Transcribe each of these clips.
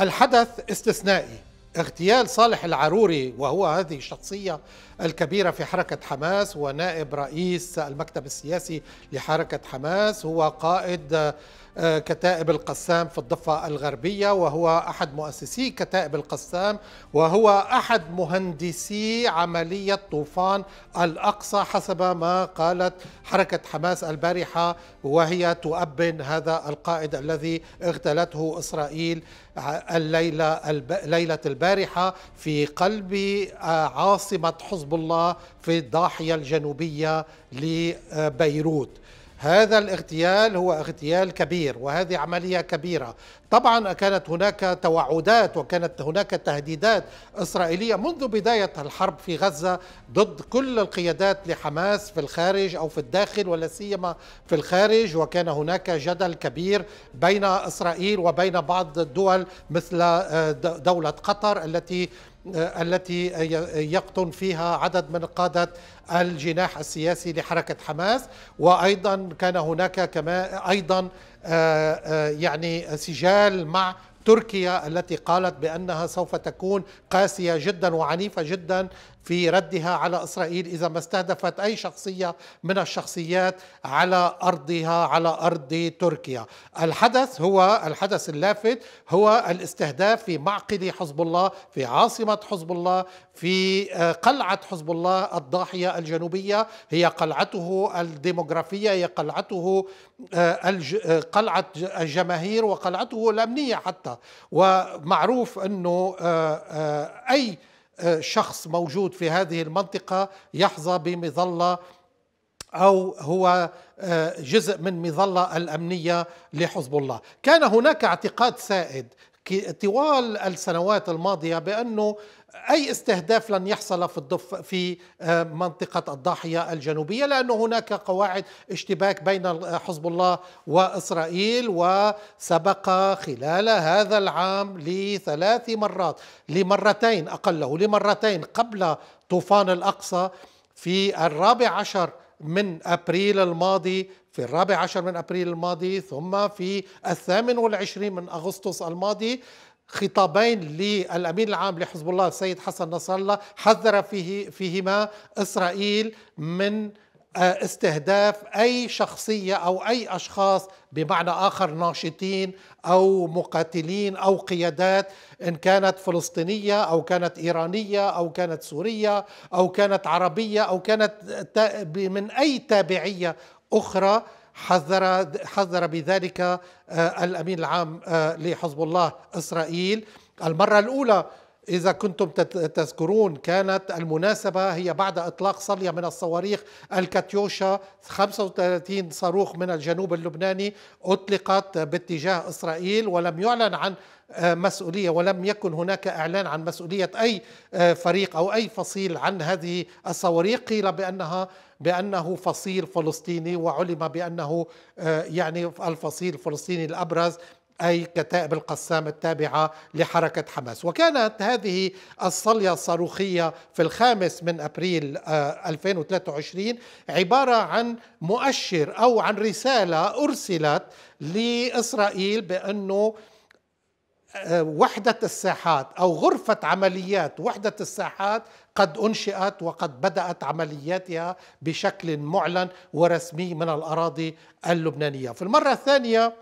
الحدث استثنائي اغتيال صالح العروري وهو هذه الشخصية الكبيرة في حركة حماس ونائب رئيس المكتب السياسي لحركة حماس هو قائد كتائب القسام في الضفة الغربية وهو أحد مؤسسي كتائب القسام وهو أحد مهندسي عملية طوفان الأقصى حسب ما قالت حركة حماس البارحة وهي تؤبن هذا القائد الذي اغتالته إسرائيل الليلة الب... ليلة البارحة في قلب آه، عاصمة حزب الله في الضاحية الجنوبية لبيروت هذا الاغتيال هو اغتيال كبير وهذه عملية كبيرة طبعا كانت هناك توعدات وكانت هناك تهديدات إسرائيلية منذ بداية الحرب في غزة ضد كل القيادات لحماس في الخارج أو في الداخل ولا سيما في الخارج وكان هناك جدل كبير بين إسرائيل وبين بعض الدول مثل آه، دولة قطر التي آه، التي يقطن فيها عدد من قادة الجناح السياسي لحركة حماس وأيضا كان هناك كما أيضا آه، آه، يعني سجال مع تركيا التي قالت بأنها سوف تكون قاسية جدا وعنيفة جدا في ردها على إسرائيل إذا ما استهدفت أي شخصية من الشخصيات على أرضها على أرض تركيا الحدث هو الحدث اللافت هو الاستهداف في معقل حزب الله في عاصمة حزب الله في آه، قلعة حزب الله الضاحية الجنوبية هي قلعته الديموغرافية هي قلعته آه، آه، قلعة الجماهير وقلعته الأمنية حتى ومعروف انه آه، آه، اي آه، شخص موجود في هذه المنطقه يحظى بمظله او هو جزء من مظله الامنيه لحزب الله، كان هناك اعتقاد سائد طوال السنوات الماضيه بانه اي استهداف لن يحصل في الضفه في آه، منطقه الضاحيه الجنوبيه لانه هناك قواعد اشتباك بين آه، حزب الله واسرائيل وسبق خلال هذا العام لثلاث مرات لمرتين اقله لمرتين قبل طوفان الاقصى في الرابع عشر من ابريل الماضي في الرابع عشر من ابريل الماضي ثم في الثامن والعشرين من اغسطس الماضي خطابين للامين العام لحزب الله السيد حسن نصر الله حذر فيه فيهما اسرائيل من آه، استهداف اي شخصيه او اي اشخاص بمعنى اخر ناشطين او مقاتلين او قيادات ان كانت فلسطينيه او كانت ايرانيه او كانت سوريه او كانت عربيه او كانت من اي تابعيه اخرى حذر حذر بذلك آه، الامين العام آه، لحزب الله اسرائيل المره الاولى إذا كنتم تذكرون كانت المناسبة هي بعد إطلاق صلية من الصواريخ الكاتيوشا 35 صاروخ من الجنوب اللبناني أطلقت باتجاه إسرائيل ولم يعلن عن آه، مسؤولية ولم يكن هناك إعلان عن مسؤولية أي فريق أو أي فصيل عن هذه الصواريخ قيل بأنها بأنه فصيل فلسطيني وعلم بأنه آه، يعني الفصيل الفلسطيني الأبرز أي كتائب القسام التابعة لحركة حماس وكانت هذه الصلية الصاروخية في الخامس من أبريل 2023 آه، عبارة عن مؤشر أو عن رسالة أرسلت لإسرائيل بأنه وحدة الساحات أو غرفة عمليات وحدة الساحات قد أنشئت وقد بدأت عملياتها بشكل معلن ورسمي من الأراضي اللبنانية في المرة الثانية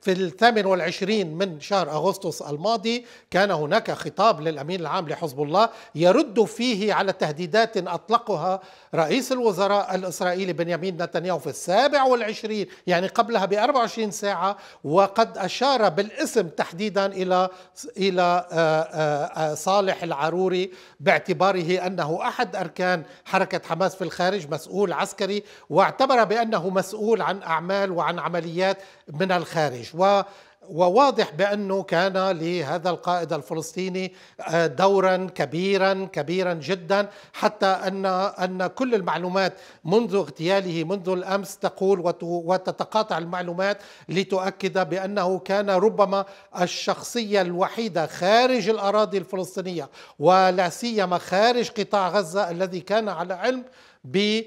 في الثامن والعشرين من شهر أغسطس الماضي كان هناك خطاب للأمين العام لحزب الله يرد فيه على تهديدات أطلقها رئيس الوزراء الإسرائيلي بنيامين نتنياهو في السابع والعشرين يعني قبلها ب 24 ساعة وقد أشار بالاسم تحديدا إلى إلى آه، آه، آه، صالح العروري باعتباره أنه أحد أركان حركة حماس في الخارج مسؤول عسكري واعتبر بأنه مسؤول عن أعمال وعن عمليات من الخارج الجيش و وواضح بانه كان لهذا القائد الفلسطيني آه، دورا كبيرا كبيرا جدا حتى ان ان كل المعلومات منذ اغتياله منذ الامس تقول وتتقاطع المعلومات لتؤكد بانه كان ربما الشخصيه الوحيده خارج الاراضي الفلسطينيه ولا سيما خارج قطاع غزه الذي كان على علم ب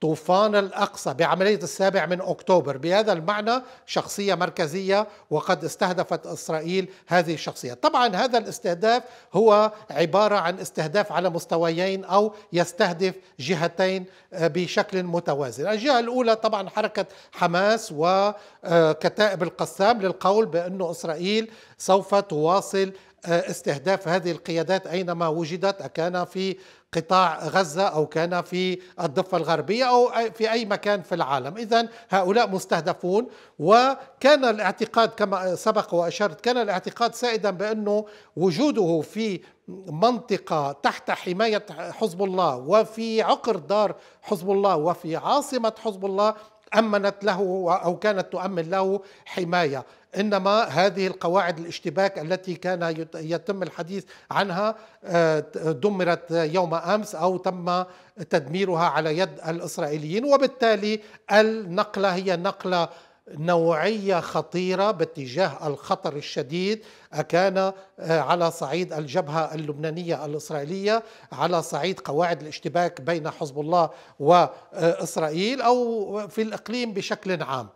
طوفان الأقصى بعملية السابع من أكتوبر بهذا المعنى شخصية مركزية وقد استهدفت إسرائيل هذه الشخصية طبعا هذا الاستهداف هو عبارة عن استهداف على مستويين أو يستهدف جهتين آه، بشكل متوازن الجهة الأولى طبعا حركة حماس وكتائب القسام للقول بأن إسرائيل سوف تواصل آه، استهداف هذه القيادات اينما وجدت كان في قطاع غزة أو كان في الضفة الغربية أو في أي مكان في العالم إذا هؤلاء مستهدفون وكان الاعتقاد كما سبق وأشرت كان الاعتقاد سائدا بأنه وجوده في منطقة تحت حماية حزب الله وفي عقر دار حزب الله وفي عاصمة حزب الله أمنت له أو كانت تؤمن له حماية إنما هذه القواعد الاشتباك التي كان يتم الحديث عنها آه، دمرت يوم أمس أو تم تدميرها على يد الإسرائيليين وبالتالي النقلة هي نقلة نوعيه خطيره باتجاه الخطر الشديد كان آه، على صعيد الجبهه اللبنانيه الاسرائيليه على صعيد قواعد الاشتباك بين حزب الله واسرائيل او في الاقليم بشكل عام.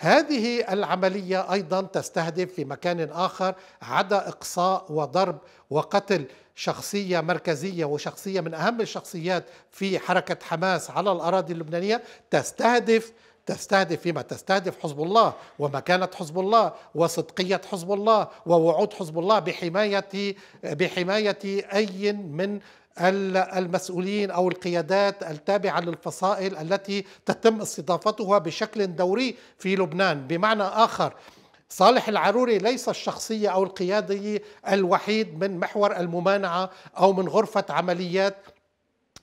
هذه العمليه ايضا تستهدف في مكان اخر عدا اقصاء وضرب وقتل شخصية مركزية وشخصية من أهم الشخصيات في حركة حماس على الأراضي اللبنانية تستهدف تستهدف فيما تستهدف حزب الله ومكانة حزب الله وصدقية حزب الله ووعود حزب الله بحماية بحماية أي من المسؤولين او القيادات التابعه للفصائل التي تتم استضافتها بشكل دوري في لبنان، بمعنى اخر صالح العروري ليس الشخصيه او القيادي الوحيد من محور الممانعه او من غرفه عمليات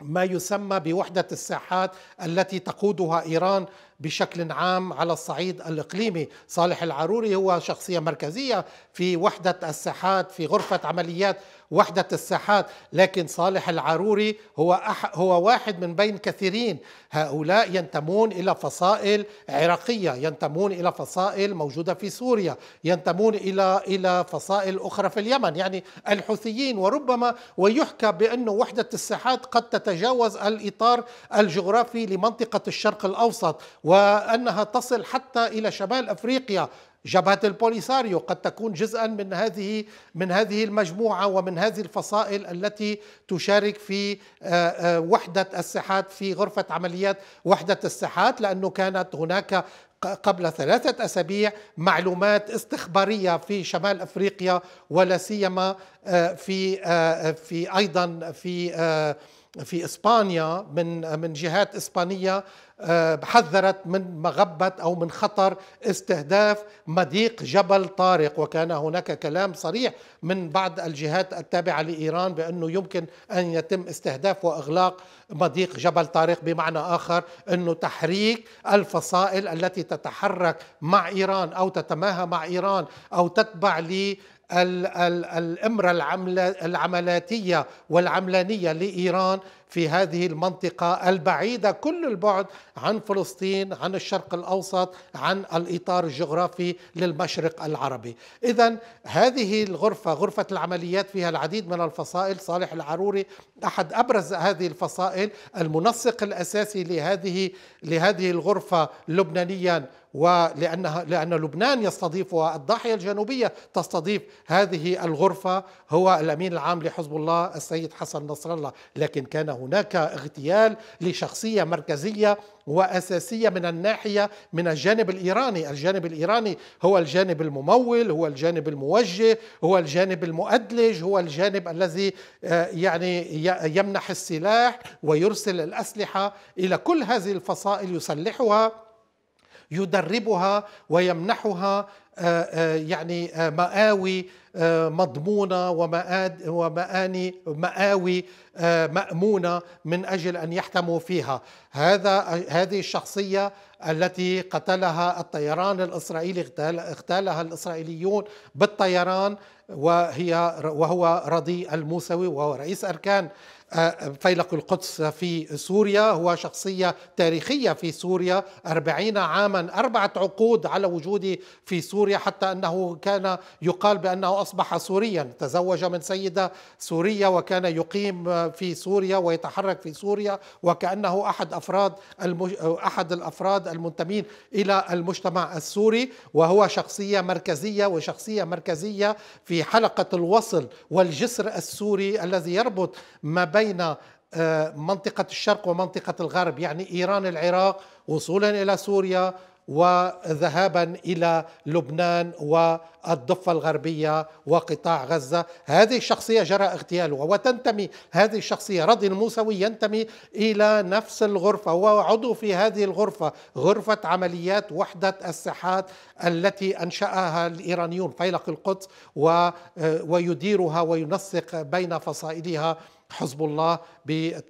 ما يسمى بوحدة الساحات التي تقودها إيران بشكل عام على الصعيد الإقليمي صالح العروري هو شخصية مركزية في وحدة الساحات في غرفة عمليات وحدة الساحات لكن صالح العروري هو أح هو واحد من بين كثيرين هؤلاء ينتمون إلى فصائل عراقية ينتمون إلى فصائل موجودة في سوريا ينتمون إلى إلى فصائل أخرى في اليمن يعني الحوثيين وربما ويحكى بأن وحدة الساحات قد تتجاوز الإطار الجغرافي لمنطقة الشرق الأوسط وأنها تصل حتى إلى شمال أفريقيا جبهة البوليساريو قد تكون جزءا من هذه من هذه المجموعة ومن هذه الفصائل التي تشارك في آه، آه، وحدة الساحات في غرفة عمليات وحدة الساحات لأنه كانت هناك قبل ثلاثة أسابيع معلومات استخبارية في شمال أفريقيا ولا سيما آه، في في أيضا في في اسبانيا من من جهات اسبانيه آه، حذرت من مغبه او من خطر استهداف مضيق جبل طارق وكان هناك كلام صريح من بعض الجهات التابعه لايران بانه يمكن ان يتم استهداف واغلاق مضيق جبل طارق بمعنى اخر انه تحريك الفصائل التي تتحرك مع ايران او تتماهى مع ايران او تتبع لي الامره العملاتيه والعملانيه لايران في هذه المنطقة البعيدة كل البعد عن فلسطين عن الشرق الأوسط عن الإطار الجغرافي للمشرق العربي إذا هذه الغرفة غرفة العمليات فيها العديد من الفصائل صالح العروري أحد أبرز هذه الفصائل المنسق الأساسي لهذه لهذه الغرفة لبنانيا ولأنها لأن لبنان يستضيفها الضاحية الجنوبية تستضيف هذه الغرفة هو الأمين العام لحزب الله السيد حسن نصر الله لكن كان هناك اغتيال لشخصيه مركزيه واساسيه من الناحيه من الجانب الايراني، الجانب الايراني هو الجانب الممول، هو الجانب الموجه، هو الجانب المؤدلج، هو الجانب الذي آه، يعني يمنح السلاح ويرسل الاسلحه الى كل هذه الفصائل يسلحها يدربها ويمنحها آه، آه، يعني مآوي مضمونة ومآد ومآني مآوي آه، مأمونة من أجل أن يحتموا فيها هذا هذه الشخصية التي قتلها الطيران الإسرائيلي اغتالها الإسرائيليون بالطيران وهي وهو رضي الموسوي وهو رئيس أركان فيلق القدس في سوريا هو شخصية تاريخية في سوريا أربعين عاما أربعة عقود على وجوده في سوريا حتى أنه كان يقال بأنه أصبح سوريا تزوج من سيدة سورية وكان يقيم في سوريا ويتحرك في سوريا وكأنه أحد أفراد المج... أحد الأفراد المنتمين إلى المجتمع السوري وهو شخصية مركزية وشخصية مركزية في حلقة الوصل والجسر السوري الذي يربط ما بين بين آه، منطقة الشرق ومنطقة الغرب يعني إيران العراق وصولا إلى سوريا وذهابا إلى لبنان والضفة الغربية وقطاع غزة هذه الشخصية جرى اغتيالها وتنتمي هذه الشخصية رضي الموسوي ينتمي إلى نفس الغرفة وعضو عضو في هذه الغرفة غرفة عمليات وحدة الساحات التي أنشأها الإيرانيون فيلق القدس آه، ويديرها وينسق بين فصائلها حزب الله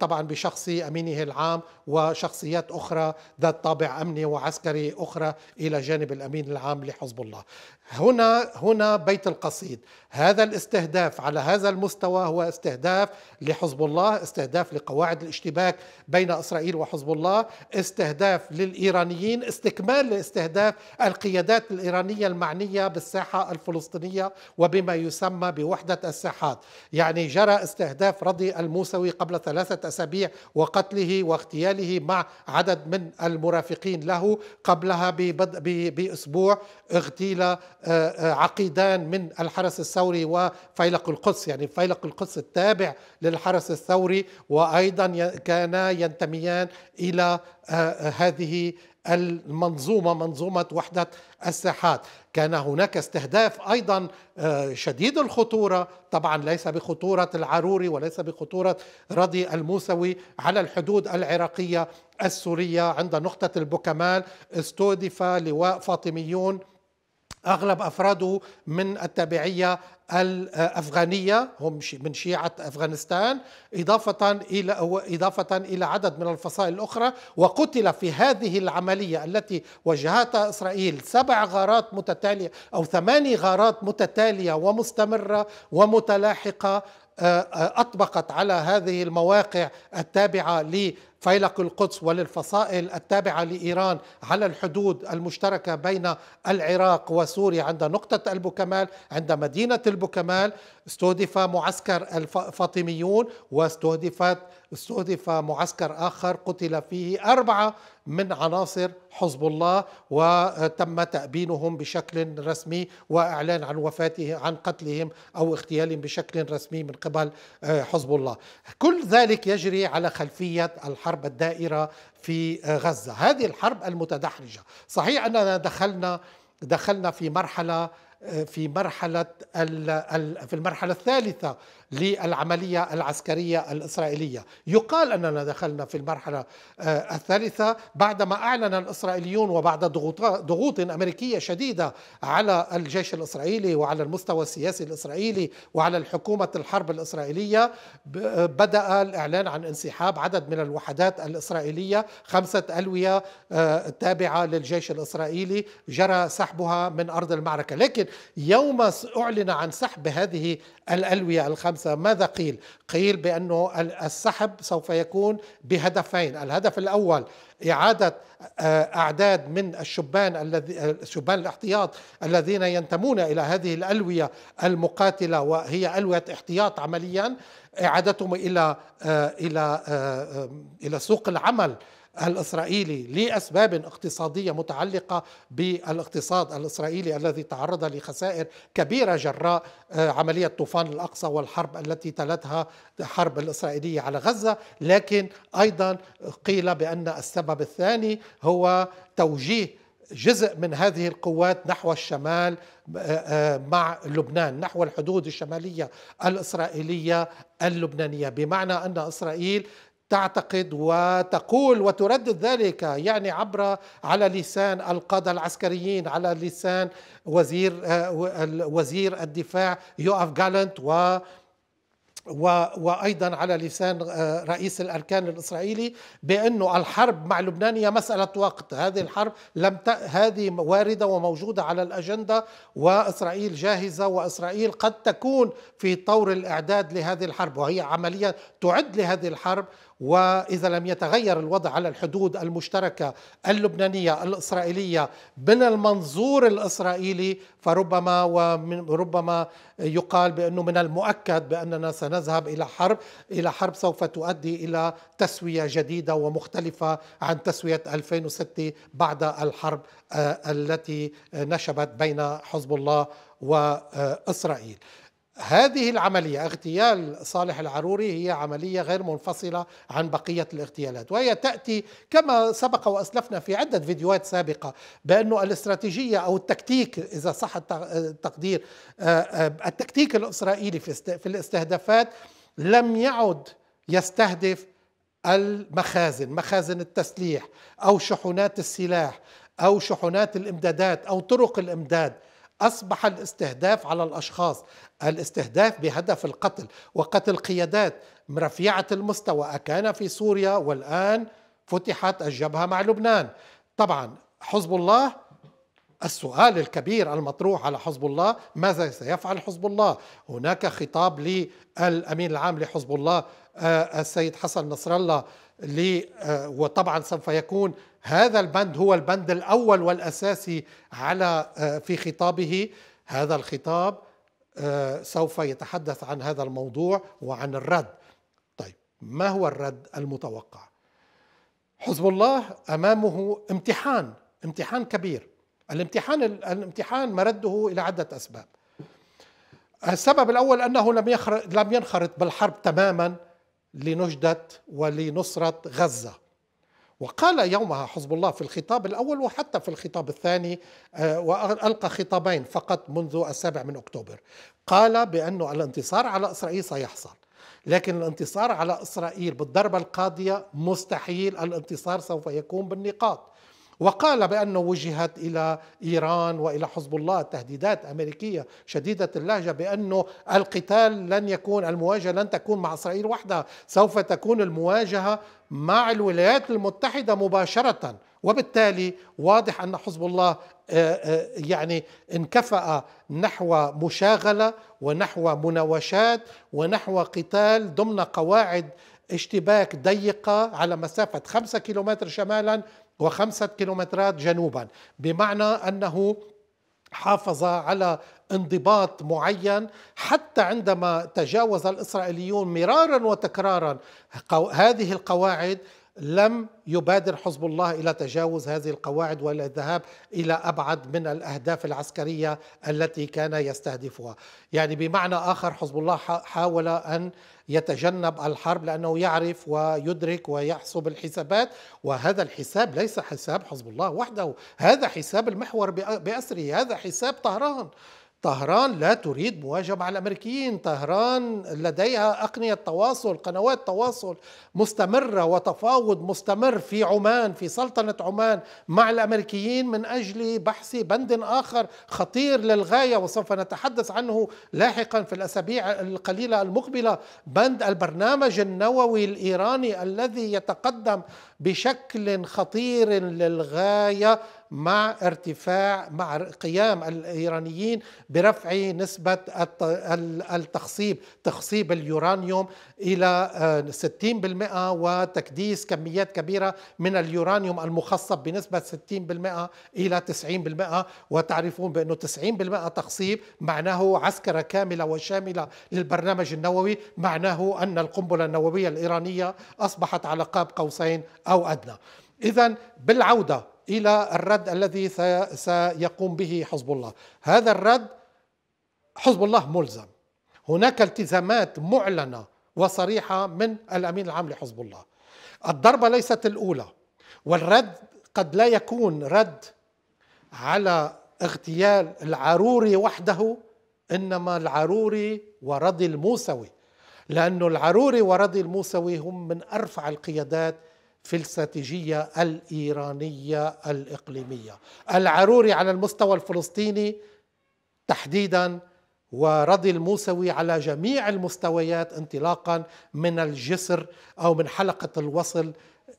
طبعا بشخص امينه العام وشخصيات اخرى ذات طابع امني وعسكري اخرى الى جانب الامين العام لحزب الله. هنا هنا بيت القصيد هذا الاستهداف على هذا المستوى هو استهداف لحزب الله استهداف لقواعد الاشتباك بين إسرائيل وحزب الله استهداف للإيرانيين استكمال لاستهداف القيادات الإيرانية المعنية بالساحة الفلسطينية وبما يسمى بوحدة الساحات يعني جرى استهداف رضي الموسوي قبل ثلاثة أسابيع وقتله واغتياله مع عدد من المرافقين له قبلها ببدء بأسبوع اغتيل آه، آه، عقيدان من الحرس الثوري وفيلق القدس يعني فيلق القدس التابع للحرس الثوري وأيضا كانا ينتميان إلى آه، هذه المنظومة منظومة وحدة الساحات كان هناك استهداف أيضا شديد الخطورة طبعا ليس بخطورة العروري وليس بخطورة رضي الموسوي على الحدود العراقية السورية عند نقطة البوكمال استهدف لواء فاطميون أغلب أفراده من التابعية الأفغانية هم من شيعة أفغانستان إضافة إلى إضافة إلى عدد من الفصائل الأخرى وقتل في هذه العملية التي وجهتها إسرائيل سبع غارات متتالية أو ثماني غارات متتالية ومستمرة ومتلاحقة آه، آه، أطبقت على هذه المواقع التابعة فيلق القدس وللفصائل التابعة لإيران على الحدود المشتركة بين العراق وسوريا عند نقطة البوكمال عند مدينة البوكمال استهدف معسكر الفاطميون واستهدفت استهدف معسكر آخر قتل فيه أربعة من عناصر حزب الله وتم تأبينهم بشكل رسمي وإعلان عن وفاته عن قتلهم أو اغتيالهم بشكل رسمي من قبل آه، حزب الله كل ذلك يجري على خلفية الحرب الحرب الدائرة في غزة هذه الحرب المتدحرجة صحيح أننا دخلنا دخلنا في مرحلة في مرحلة في المرحلة الثالثة للعملية العسكرية الإسرائيلية يقال أننا دخلنا في المرحلة آه، الثالثة بعدما أعلن الإسرائيليون وبعد ضغوط أمريكية شديدة على الجيش الإسرائيلي وعلى المستوى السياسي الإسرائيلي وعلى الحكومة الحرب الإسرائيلية بدأ الإعلان عن انسحاب عدد من الوحدات الإسرائيلية خمسة ألوية آه، تابعة للجيش الإسرائيلي جرى سحبها من أرض المعركة لكن لكن يوم أعلن عن سحب هذه الألوية الخمسة ماذا قيل؟ قيل بأنه السحب سوف يكون بهدفين الهدف الأول إعادة آه، أعداد من الشبان الذي شبان الاحتياط الذين ينتمون إلى هذه الألوية المقاتلة وهي ألوية احتياط عمليا إعادتهم إلى آه، إلى آه، إلى سوق العمل الاسرائيلي لاسباب اقتصاديه متعلقه بالاقتصاد الاسرائيلي الذي تعرض لخسائر كبيره جراء آه، عمليه طوفان الاقصى والحرب التي تلتها الحرب الاسرائيليه على غزه، لكن ايضا قيل بان السبب الثاني هو توجيه جزء من هذه القوات نحو الشمال آه، آه، مع لبنان نحو الحدود الشماليه الاسرائيليه اللبنانيه بمعنى ان اسرائيل تعتقد وتقول وتردد ذلك يعني عبر على لسان القاده العسكريين على لسان وزير آه، وزير الدفاع اف جالنت و وايضا على لسان آه، رئيس الاركان الاسرائيلي بانه الحرب مع لبنان هي مساله وقت، هذه الحرب لم ت... هذه وارده وموجوده على الاجنده واسرائيل جاهزه واسرائيل قد تكون في طور الاعداد لهذه الحرب وهي عمليا تعد لهذه الحرب واذا لم يتغير الوضع على الحدود المشتركه اللبنانيه الاسرائيليه من المنظور الاسرائيلي فربما ومن ربما يقال بانه من المؤكد باننا سنذهب الى حرب الى حرب سوف تؤدي الى تسويه جديده ومختلفه عن تسويه 2006 بعد الحرب آه، التي نشبت بين حزب الله واسرائيل. هذه العملية اغتيال صالح العروري هي عملية غير منفصلة عن بقية الاغتيالات وهي تأتي كما سبق وأسلفنا في عدة فيديوهات سابقة بأن الاستراتيجية أو التكتيك إذا صح التقدير آه، آه، التكتيك الإسرائيلي في الاستهدافات لم يعد يستهدف المخازن مخازن التسليح أو شحنات السلاح أو شحنات الإمدادات أو طرق الإمداد أصبح الاستهداف على الأشخاص الاستهداف بهدف القتل وقتل قيادات رفيعه المستوى أكان في سوريا والآن فتحت الجبهة مع لبنان طبعا حزب الله السؤال الكبير المطروح على حزب الله ماذا سيفعل حزب الله هناك خطاب للأمين العام لحزب الله آه، السيد حسن نصر الله آه، وطبعا سوف يكون هذا البند هو البند الاول والاساسي على آه، في خطابه هذا الخطاب سوف يتحدث عن هذا الموضوع وعن الرد طيب ما هو الرد المتوقع حزب الله امامه امتحان امتحان كبير الامتحان الامتحان مرده الى عده اسباب السبب الاول انه لم يخر... لم ينخرط بالحرب تماما لنجدة ولنصرة غزة وقال يومها حزب الله في الخطاب الأول وحتى في الخطاب الثاني آه، وألقى خطابين فقط منذ السابع من أكتوبر قال بأن الانتصار على إسرائيل سيحصل لكن الانتصار على إسرائيل بالضربة القاضية مستحيل الانتصار سوف يكون بالنقاط وقال بأنه وجهت إلى إيران وإلى حزب الله تهديدات أمريكية شديدة اللهجة بأنه القتال لن يكون المواجهة لن تكون مع إسرائيل وحدها سوف تكون المواجهة مع الولايات المتحدة مباشرة وبالتالي واضح أن حزب الله آه، آه، يعني انكفأ نحو مشاغلة ونحو مناوشات ونحو قتال ضمن قواعد اشتباك ضيقة على مسافة خمسة كيلومتر شمالا وخمسة كيلومترات جنوبا بمعنى أنه حافظ على انضباط معين حتى عندما تجاوز الاسرائيليون مرارا وتكرارا هذه القواعد لم يبادر حزب الله الى تجاوز هذه القواعد والى الذهاب الى ابعد من الاهداف العسكريه التي كان يستهدفها، يعني بمعنى اخر حزب الله حاول ان يتجنب الحرب لانه يعرف ويدرك ويحسب الحسابات وهذا الحساب ليس حساب حزب الله وحده، هذا حساب المحور باسره، هذا حساب طهران. طهران لا تريد مواجهة مع الأمريكيين طهران لديها أقنية تواصل قنوات تواصل مستمرة وتفاوض مستمر في عمان في سلطنة عمان مع الأمريكيين من أجل بحث بند آخر خطير للغاية وسوف نتحدث عنه لاحقا في الأسابيع القليلة المقبلة بند البرنامج النووي الإيراني الذي يتقدم بشكل خطير للغاية مع ارتفاع مع قيام الايرانيين برفع نسبه التخصيب تخصيب اليورانيوم الى 60% آه، وتكديس كميات كبيره من اليورانيوم المخصب بنسبه 60% الى 90% وتعرفون بانه 90% تخصيب معناه عسكره كامله وشامله للبرنامج النووي معناه ان القنبله النوويه الايرانيه اصبحت على قاب قوسين او ادنى اذا بالعوده الى الرد الذي سيقوم به حزب الله هذا الرد حزب الله ملزم هناك التزامات معلنه وصريحه من الامين العام لحزب الله الضربه ليست الاولى والرد قد لا يكون رد على اغتيال العروري وحده انما العروري ورضي الموسوي لأن العروري ورضي الموسوي هم من أرفع القيادات في الاستراتيجية الإيرانية الإقليمية العروري على المستوى الفلسطيني تحديدا ورضي الموسوي على جميع المستويات انطلاقا من الجسر أو من حلقة الوصل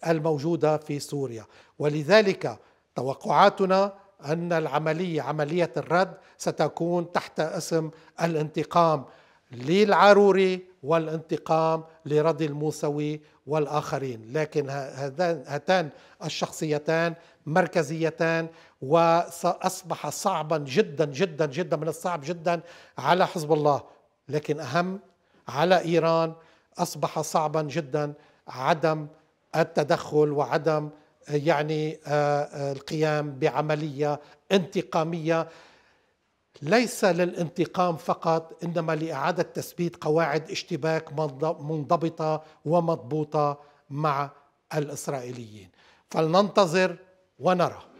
الموجودة في سوريا ولذلك توقعاتنا أن العملية عملية الرد ستكون تحت اسم الانتقام للعروري والانتقام لرضي الموسوي والآخرين لكن هاتان الشخصيتان مركزيتان وأصبح صعبا جدا جدا جدا من الصعب جدا على حزب الله لكن أهم على إيران أصبح صعبا جدا عدم التدخل وعدم يعني آه، آه، القيام بعملية انتقامية ليس للانتقام فقط انما لاعاده تثبيت قواعد اشتباك منضبطه ومضبوطه مع الاسرائيليين فلننتظر ونرى